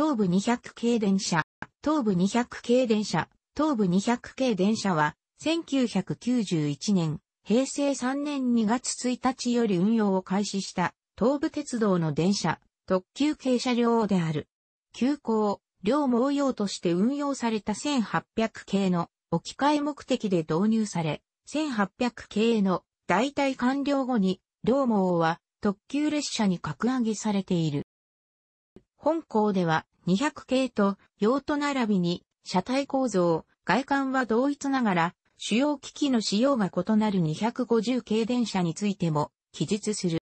東部200系電車、東部200系電車、東部200系電車は、1991年、平成3年2月1日より運用を開始した、東武鉄道の電車、特急系車両である。急行、両毛用として運用された1800系の置き換え目的で導入され、1800系の代替完了後に、両毛は特急列車に格上げされている。本校では200系と用途並びに車体構造、外観は同一ながら、主要機器の仕様が異なる250系電車についても記述する。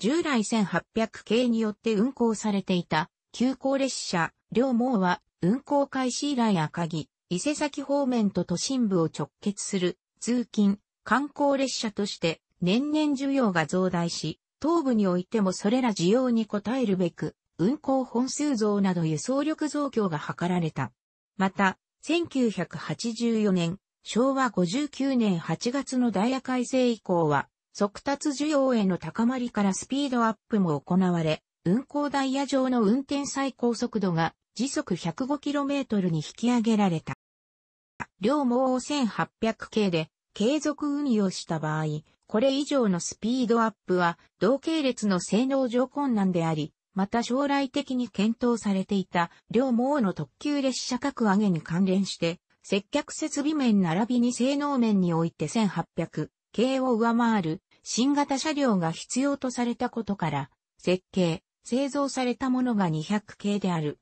従来1800系によって運行されていた急行列車、両網は運行開始以来赤城、伊勢崎方面と都心部を直結する通勤、観光列車として年々需要が増大し、東部においてもそれら需要に応えるべく運行本数増など輸送力増強が図られた。また、1984年、昭和59年8月のダイヤ改正以降は、速達需要への高まりからスピードアップも行われ、運行ダイヤ上の運転最高速度が時速 105km に引き上げられた。両網を1800系で継続運用した場合、これ以上のスピードアップは同系列の性能上困難であり、また将来的に検討されていた両毛の特急列車格上げに関連して、接客設備面並びに性能面において1800系を上回る新型車両が必要とされたことから、設計、製造されたものが200系である。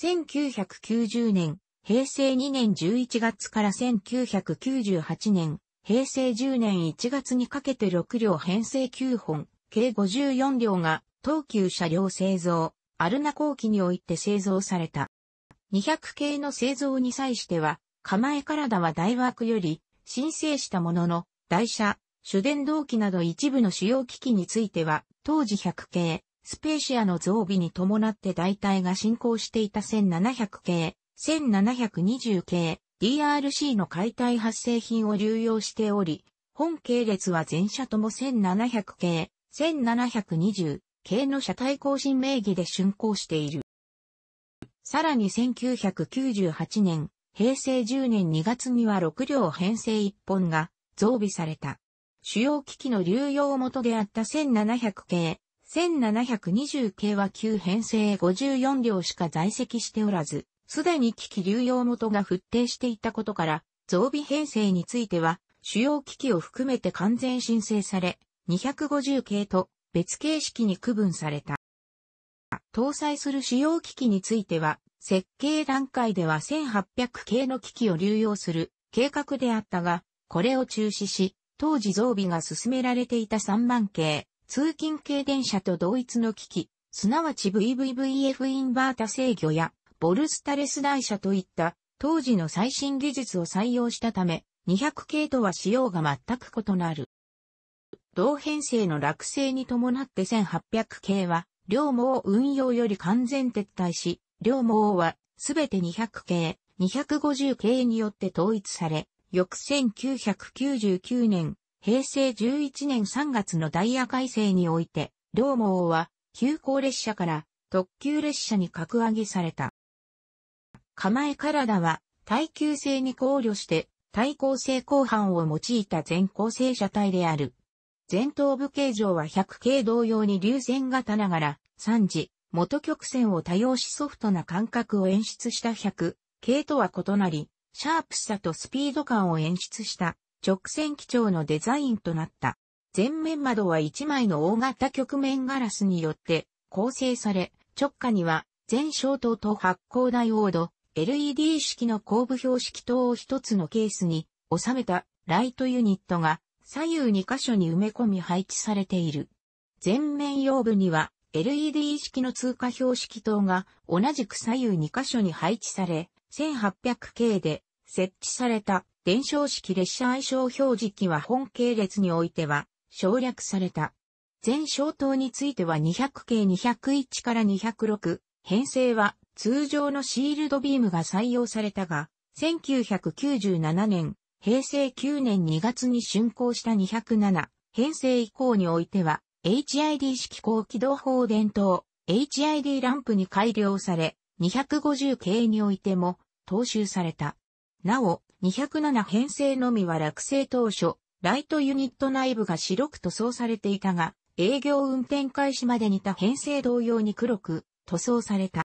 1990年、平成2年11月から1998年、平成10年1月にかけて6両編成9本、計54両が東急車両製造、アルナ工機において製造された。200系の製造に際しては、構え体は大枠より申請したものの、台車、主電動機など一部の主要機器については、当時100系、スペーシアの増備に伴って大体が進行していた1700系、1720系、DRC の解体発生品を流用しており、本系列は全車とも1700系、1720、系の車体更新名義で竣工している。さらに1998年、平成10年2月には6両編成1本が増備された。主要機器の流用元であった1700系、1720系は旧編成54両しか在籍しておらず、すでに機器流用元が復定していたことから、増備編成については、主要機器を含めて完全申請され、250系と別形式に区分された。搭載する主要機器については、設計段階では1800系の機器を流用する計画であったが、これを中止し、当時増備が進められていた3番系、通勤系電車と同一の機器、すなわち VVVF インバータ制御や、ボルスタレス台車といった当時の最新技術を採用したため、200系とは仕様が全く異なる。同編成の落成に伴って1800系は、両毛運用より完全撤退し、両毛はすべて200系、250系によって統一され、翌1999年、平成11年3月のダイヤ改正において、両毛は急行列車から特急列車に格上げされた。構え体は耐久性に考慮して対抗性後半を用いた全構成車体である。前頭部形状は100系同様に流線型ながら、3次、元曲線を多用しソフトな感覚を演出した100系とは異なり、シャープさとスピード感を演出した直線基調のデザインとなった。前面窓は1枚の大型曲面ガラスによって構成され、直下には全消灯と発光ダイオード、LED 式の後部標識灯を一つのケースに収めたライトユニットが左右2箇所に埋め込み配置されている。前面用部には LED 式の通過標識灯が同じく左右2箇所に配置され、1800系で設置された伝承式列車愛称表示器は本系列においては省略された。全消灯については200系201から206、編成は通常のシールドビームが採用されたが、1997年平成9年2月に竣工した207、編成以降においては、HID 式高機動砲電統、HID ランプに改良され、250系においても、踏襲された。なお、207編成のみは落成当初、ライトユニット内部が白く塗装されていたが、営業運転開始までにた編成同様に黒く塗装された。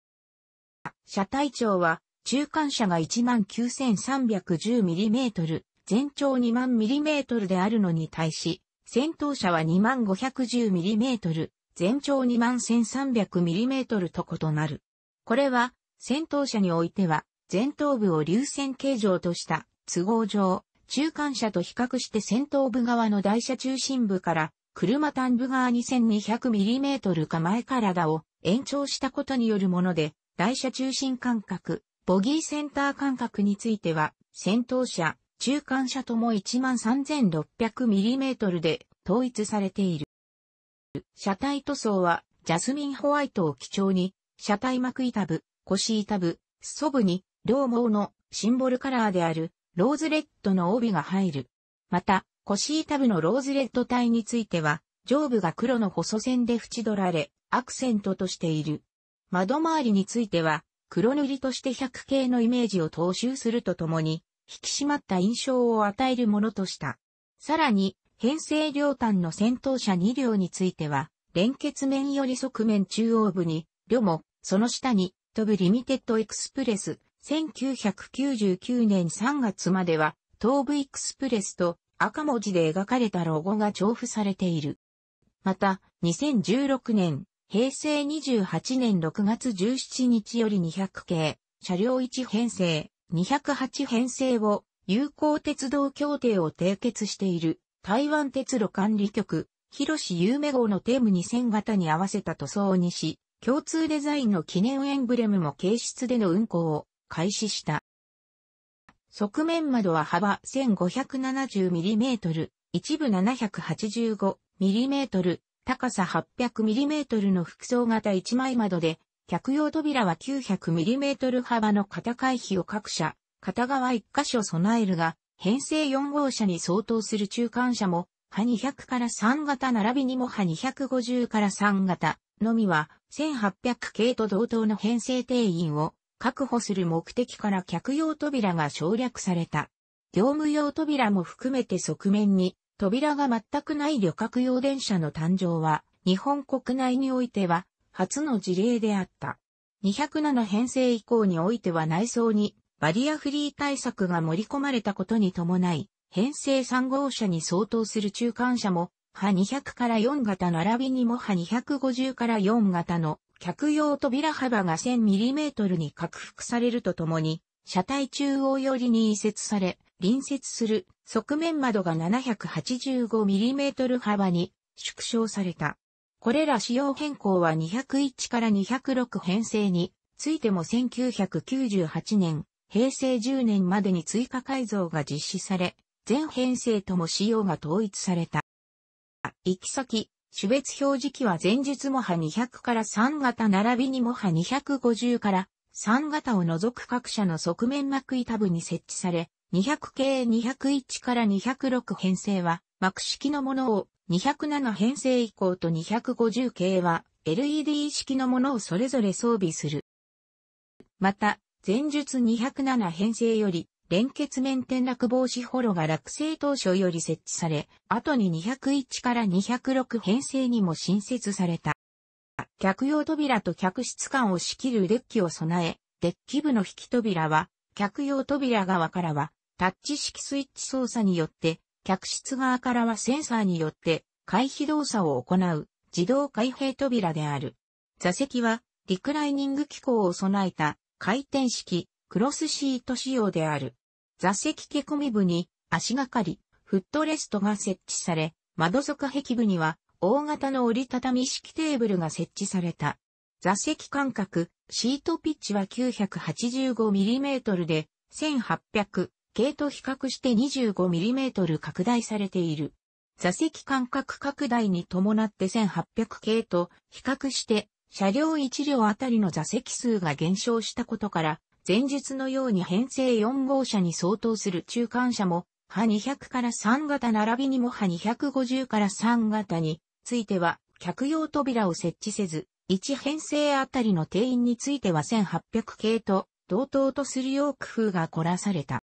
車体長は中間車が 19,310mm、全長2万 m m であるのに対し、先頭車は 2510mm、全長 21,300mm と異なる。これは、先頭車においては、前頭部を流線形状とした都合上、中間車と比較して先頭部側の台車中心部から車端部側 2200mm か前体を延長したことによるもので、台車中心間隔、ボギーセンター間隔については、先頭車、中間車とも 13,600mm で統一されている。車体塗装は、ジャスミンホワイトを基調に、車体膜板部、腰板部、裾部に、両毛のシンボルカラーである、ローズレッドの帯が入る。また、腰板部のローズレッド体については、上部が黒の細線で縁取られ、アクセントとしている。窓周りについては、黒塗りとして100系のイメージを踏襲するとともに、引き締まった印象を与えるものとした。さらに、編成両端の戦闘車2両については、連結面より側面中央部に、両も、その下に、飛ぶリミテッドエクスプレス、1999年3月までは、東部エクスプレスと赤文字で描かれたロゴが重複されている。また、2016年平成28年6月17日より200系、車両1編成、208編成を有効鉄道協定を締結している台湾鉄路管理局、広志有名号のテーム2000型に合わせた塗装にし、共通デザインの記念エンブレムも形質での運行を開始した。側面窓は幅 1570mm、一部 785mm、高さ 800mm の複層型1枚窓で、客用扉は 900mm 幅の片回避を各社、片側1箇所備えるが、編成4号車に相当する中間車も、波200から3型並びにも波250から3型のみは、1800系と同等の編成定員を確保する目的から客用扉が省略された。業務用扉も含めて側面に扉が全くない旅客用電車の誕生は、日本国内においては、初の事例であった。207編成以降においては内装に、バリアフリー対策が盛り込まれたことに伴い、編成3号車に相当する中間車も、波200から4型並びにも波250から4型の客用扉幅が 1000mm に拡幅されるとともに、車体中央寄りに移設され、隣接する側面窓が 785mm 幅に縮小された。これら仕様変更は201から206編成についても1998年、平成10年までに追加改造が実施され、全編成とも仕様が統一された。行き先、種別表示器は前述モハ200から3型並びにモハ250から3型を除く各社の側面膜板部に設置され、200系201から206編成は、幕式のものを、207編成以降と250系は、LED 式のものをそれぞれ装備する。また、前述207編成より、連結面転落防止ホロが落成当初より設置され、後に201から206編成にも新設された。客用扉と客室間を仕切るデッキを備え、デッキ部の引き扉は、客用扉側からは、タッチ式スイッチ操作によって、客室側からはセンサーによって回避動作を行う自動開閉扉である。座席はリクライニング機構を備えた回転式クロスシート仕様である。座席蹴込み部に足がかり、フットレストが設置され、窓底壁部には大型の折りたたみ式テーブルが設置された。座席間隔、シートピッチは 985mm で1800系と比較して 25mm 拡大されている。座席間隔拡大に伴って1800系と比較して車両1両あたりの座席数が減少したことから前述のように編成4号車に相当する中間車も派200から3型並びにも派250から3型については客用扉を設置せず1編成あたりの定員については1800系と同等とするよう工夫が凝らされた。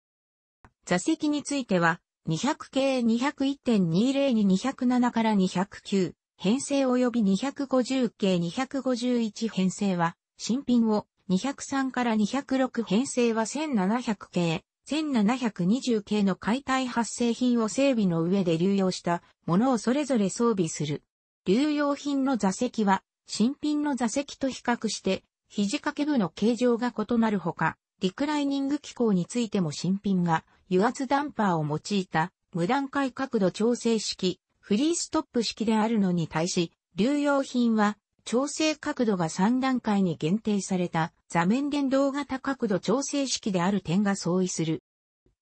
座席については、200系201.20に207から209、編成及び250系251編成は、新品を、203から206編成は1700系、1720系の解体発生品を整備の上で流用したものをそれぞれ装備する。流用品の座席は、新品の座席と比較して、肘掛け部の形状が異なるほか、リクライニング機構についても新品が油圧ダンパーを用いた無段階角度調整式、フリーストップ式であるのに対し、流用品は調整角度が3段階に限定された座面電動型角度調整式である点が相違する。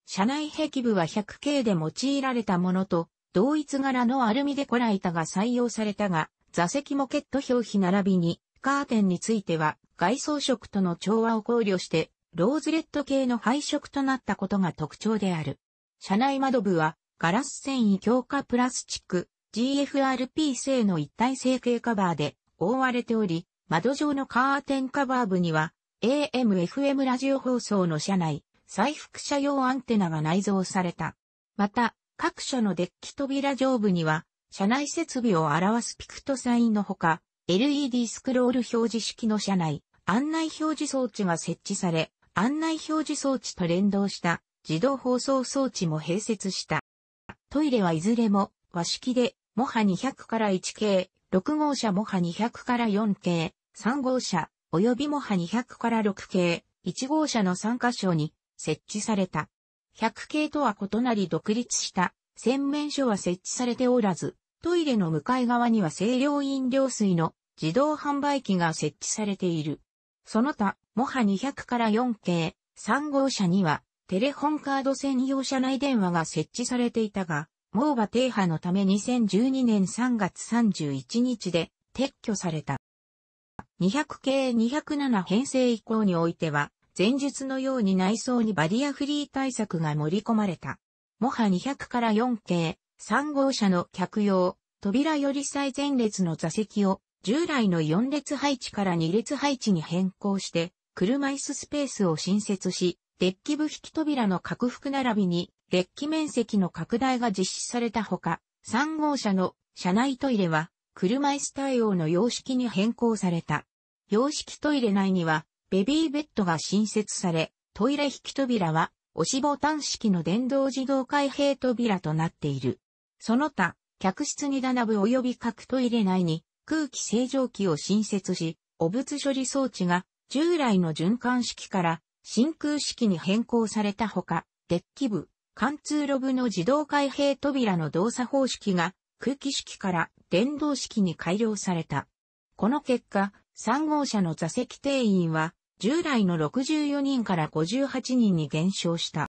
車内壁部は 100K で用いられたものと同一柄のアルミデコライタが採用されたが、座席モケット表皮並びにカーテンについては外装色との調和を考慮してローズレット系の配色となったことが特徴である。車内窓部はガラス繊維強化プラスチック GFRP 製の一体成形カバーで覆われており、窓上のカーテンカバー部には AM-FM ラジオ放送の車内、再複車用アンテナが内蔵された。また、各社のデッキ扉上部には、車内設備を表すピクトサインのほか、LED スクロール表示式の車内、案内表示装置が設置され、案内表示装置と連動した自動放送装置も併設した。トイレはいずれも和式で、モハ200から1系、6号車モハ200から4系、3号車、及びモハ200から6系、1号車の3カ所に設置された。100系とは異なり独立した洗面所は設置されておらず、トイレの向かい側には清涼飲料水の自動販売機が設置されている。その他、モハ200から4系、3号車には、テレホンカード専用車内電話が設置されていたが、モーバ停波のため2012年3月31日で撤去された。200系207編成以降においては、前述のように内装にバリアフリー対策が盛り込まれた。モハ200から4系、3号車の客用、扉より最前列の座席を従来の4列配置から2列配置に変更して、車椅子スペースを新設し、デッキ部引き扉の拡幅並びに、デッキ面積の拡大が実施されたほか、3号車の車内トイレは、車椅子対応の様式に変更された。様式トイレ内には、ベビーベッドが新設され、トイレ引き扉は、押しボタン式の電動自動開閉扉となっている。その他、客室に棚部及び各トイレ内に、空気清浄機を新設し、汚物処理装置が従来の循環式から真空式に変更されたほか、デッキ部、貫通ロブの自動開閉扉の動作方式が空気式から電動式に改良された。この結果、3号車の座席定員は従来の64人から58人に減少した。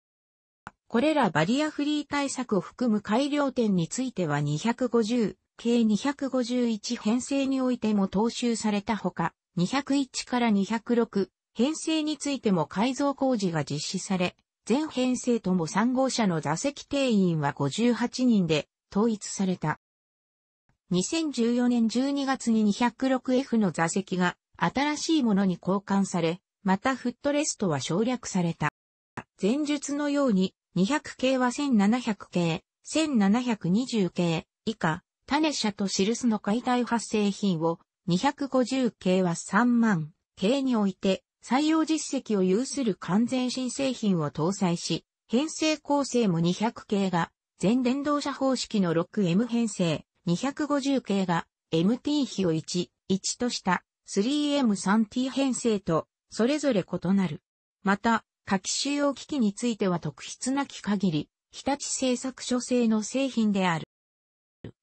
これらバリアフリー対策を含む改良点については250、計251編成においても踏襲されたほか、201から206編成についても改造工事が実施され、全編成とも3号車の座席定員は58人で統一された。2014年12月に 206F の座席が新しいものに交換され、またフットレストは省略された。前述のように200系は1700系、1720系以下、種車と記すの解体発生品を250系は3万系において採用実績を有する完全新製品を搭載し、編成構成も200系が全電動車方式の 6M 編成、250系が MT 比を1、1とした 3M3T 編成とそれぞれ異なる。また、夏季収容機器については特筆なき限り、日立製作所製の製品である。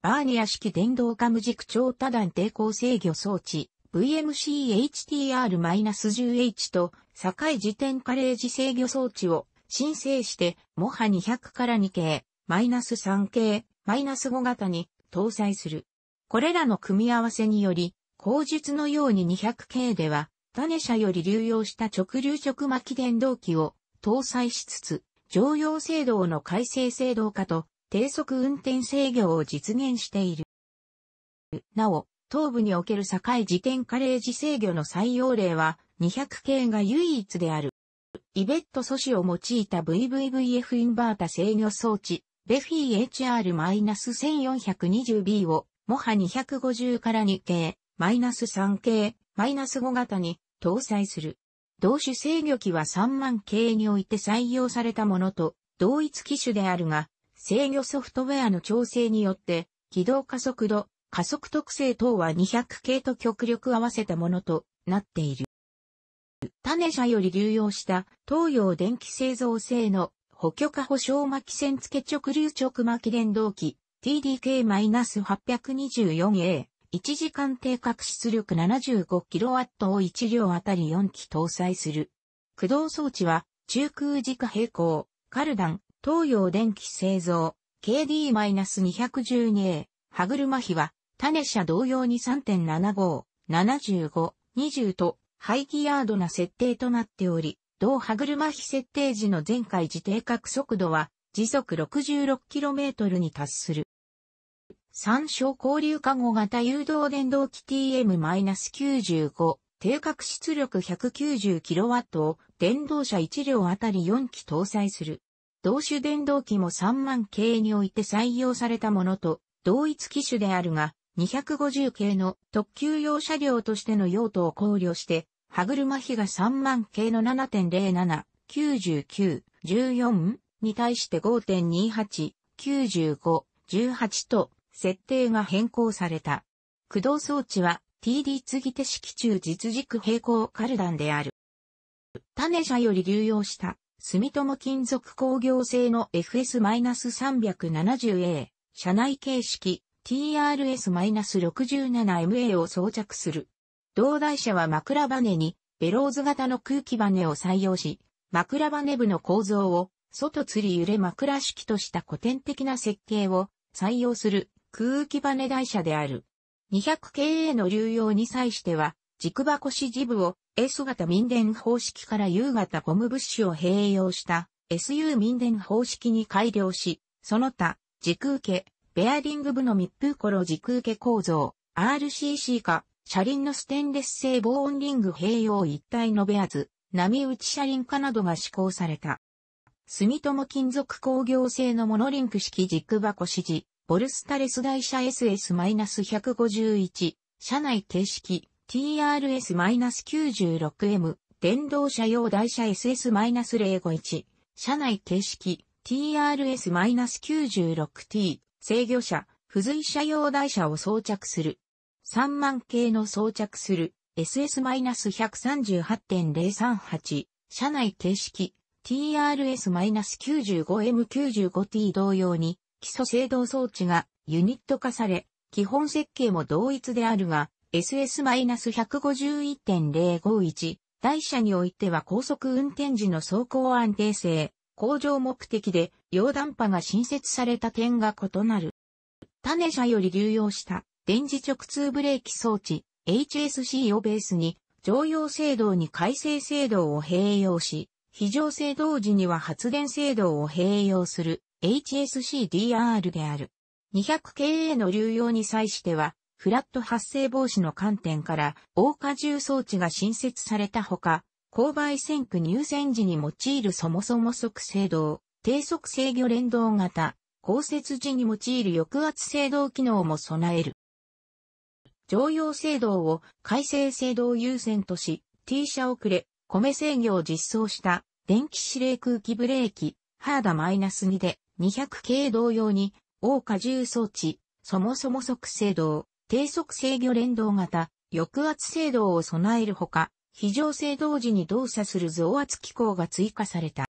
バーニア式電動化無軸超多段抵抗制御装置 VMCHTR-10H と境時点レージ制御装置を申請して、モハ200から2系、マイナス3系、マイナス5型に搭載する。これらの組み合わせにより、後述のように200系では、種車より流用した直流直巻電動機を搭載しつつ、常用制動の改正制動化と低速運転制御を実現している。なお、東部における境時点カレージ制御の採用例は200系が唯一である。イベット素子を用いた VVVF インバータ制御装置、ベフィ HR-1420B を、モハ250から2系、マイナス3系、マイナス5型に搭載する。同種制御機は3万系において採用されたものと同一機種であるが、制御ソフトウェアの調整によって、起動加速度、加速特性等は200系と極力合わせたものとなっている。種社より流用した東洋電気製造製の補強化保証巻線付直流直巻電動機 TDK-824A 1時間定格出力 75kW を1両あたり4機搭載する。駆動装置は中空軸平行、カルダン、東洋電気製造 KD-212A 歯車比は種車同様に3.75、75、20とハイヤードな設定となっており、同歯車比設定時の前回時定格速度は時速 66km に達する。参照交流化後型誘導電動機 TM-95 定格出力 190kW を電動車1両あたり4機搭載する。同種電動機も3万系において採用されたものと同一機種であるが、250系の特急用車両としての用途を考慮して、歯車比が3万系の7.07、99、14に対して5.28、95、18と設定が変更された。駆動装置は TD 継ぎ手式中実軸平行カルダンである。種車より流用した住友金属工業製の FS-370A、車内形式 TRS-67MA を装着する。同台車は枕バネにベローズ型の空気バネを採用し、枕バネ部の構造を外吊り揺れ枕式とした古典的な設計を採用する空気バネ台車である。200KA の流用に際しては軸箱支持部を S 型民電方式から U 型ゴム物資を併用した SU 民電方式に改良し、その他、軸受け、ベアリング部の密封頃軸受け構造、RCC 化、車輪のステンレス製防音リング併用一体のベアズ、波打ち車輪化などが施行された。住友金属工業製のモノリンク式軸箱指示、ボルスタレス台車 SS-151、車内形式、TRS-96M 電動車用台車 SS-051 車内形式 TRS-96T 制御車付随車用台車を装着する3万系の装着する SS-138.038 車内形式 TRS-95M95T 同様に基礎制動装置がユニット化され基本設計も同一であるが SS-151.051 台車においては高速運転時の走行安定性、向上目的で、溶断波が新設された点が異なる。種車より流用した電磁直通ブレーキ装置 HSC をベースに常用制動に改正制動を併用し、非常制動時には発電制動を併用する HSCDR である。200KA の流用に際してはフラット発生防止の観点から、大荷重装置が新設されたほか、勾配線区入線時に用いるそもそも速制動、低速制御連動型、降雪時に用いる抑圧制動機能も備える。常用制動を改正制動優先とし、T 車遅れ、米制御を実装した電気指令空気ブレーキ、ハーダ -2 で200系同様に、大荷重装置、そもそも即制動、低速制御連動型、抑圧制動を備えるほか、非常制動時に動作する増圧機構が追加された。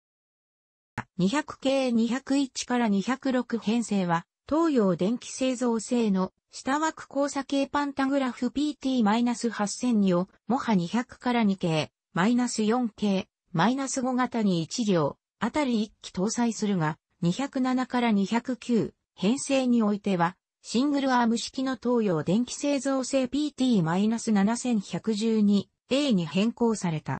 200系201から206編成は、東洋電気製造製の下枠交差系パンタグラフ PT-8002 を、モハ200から2系、マイナス -4 系、マイナス -5 型に1両、あたり1機搭載するが、207から209編成においては、シングルアーム式の東洋電気製造製 PT-7112A に変更された。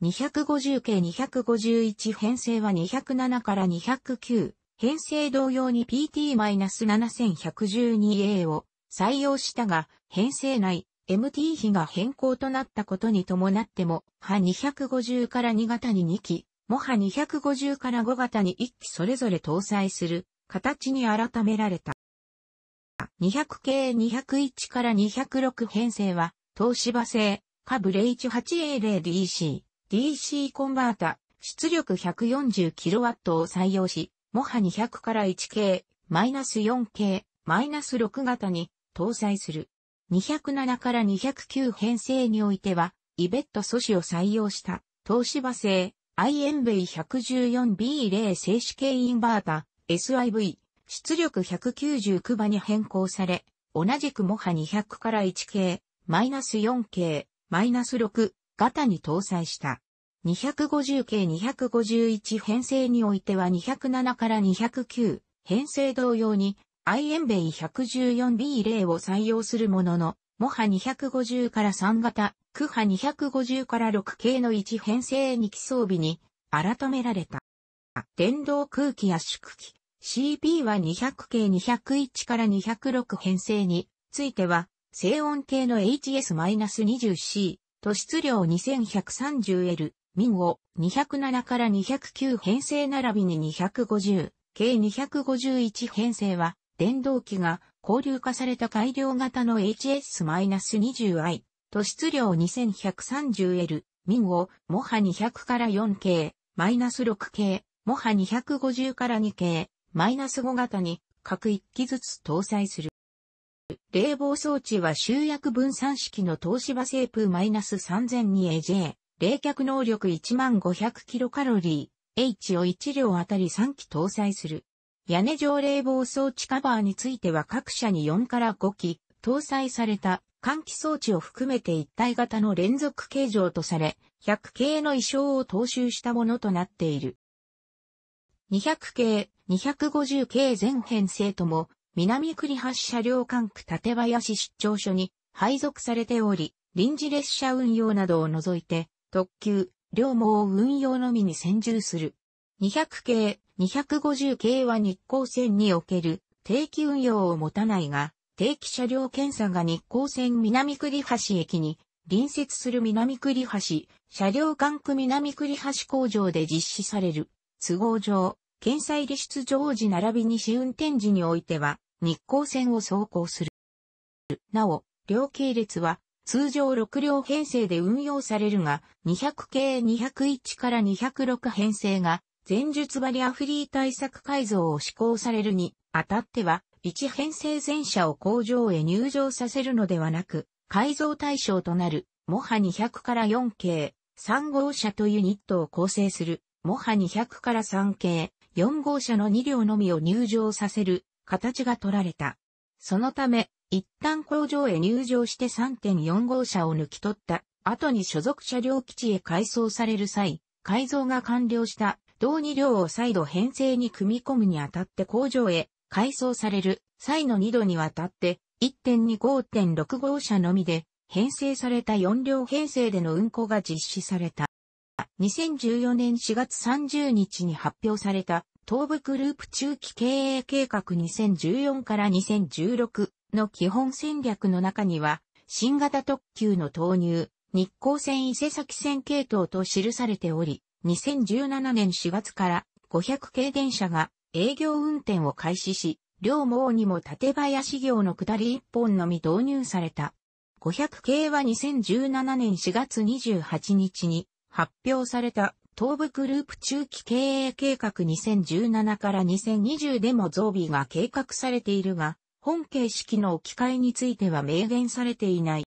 250系251編成は207から209。編成同様に PT-7112A を採用したが、編成内 MT 比が変更となったことに伴っても、波250から2型に2機、も波250から5型に1機それぞれ搭載する形に改められた。200系201から206編成は、東芝製、株 08A0DC、DC コンバータ、出力 140kW を採用し、モハ200から1系、マイナス4系、マイナス6型に搭載する。207から209編成においては、イベット素子を採用した、東芝製、INV114B0 静止系インバータ、SIV、出力199馬に変更され、同じくモハ200から1系、マイナス4系、マイナス6型に搭載した。250系251編成においては207から209編成同様に IMBEI 114B 例を採用するものの、モハ250から3型、クハ250から6系の1編成2機装備に改められた。電動空気圧縮機、c p は200 k 201から206編成については、静音系の HS-20C、と質量 2130L、民を207から209編成並びに250、k 251編成は、電動機が交流化された改良型の HS-20i、と質量 2130L、民をモハ200から4 k マイナス6 k モハ250から2 k マイナス5型に各1機ずつ搭載する。冷房装置は集約分散式の東芝製ス -3002AJ、冷却能力1 5 0 0カロリー、H を1両あたり3機搭載する。屋根上冷房装置カバーについては各社に4から5機、搭載された換気装置を含めて一体型の連続形状とされ、100系の衣装を踏襲したものとなっている。200系、250系全編成とも、南栗橋車両管区立林出張所に配属されており、臨時列車運用などを除いて、特急、両毛を運用のみに専従する。200系、250系は日光線における定期運用を持たないが、定期車両検査が日光線南栗橋駅に隣接する南栗橋、車両管区南栗橋工場で実施される。都合上、検査入り出場時並びに試運転時においては、日光線を走行する。なお、両系列は、通常6両編成で運用されるが、200系201から206編成が、前述バリアフリー対策改造を施行されるに、あたっては、1編成全車を工場へ入場させるのではなく、改造対象となる、モハ200から4系、3号車というユニットを構成する、モハ200から3系、4号車の2両のみを入場させる形が取られた。そのため、一旦工場へ入場して3.4号車を抜き取った後に所属車両基地へ改装される際、改造が完了した同2両を再度編成に組み込むにあたって工場へ改装される際の2度にわたって1.2.5.6号車のみで編成された4両編成での運行が実施された。2014年4月30日に発表された東部グループ中期経営計画2014から2016の基本戦略の中には、新型特急の投入、日光線伊勢崎線系統と記されており、2017年4月から500系電車が営業運転を開始し、両毛にも館林業の下り一本のみ導入された。500系は2017年4月28日に発表された東部グループ中期経営計画2017から2020でも増備が計画されているが、本形式の置き換えについては明言されていない。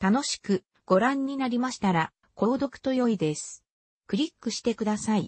楽しくご覧になりましたら、購読と良いです。クリックしてください。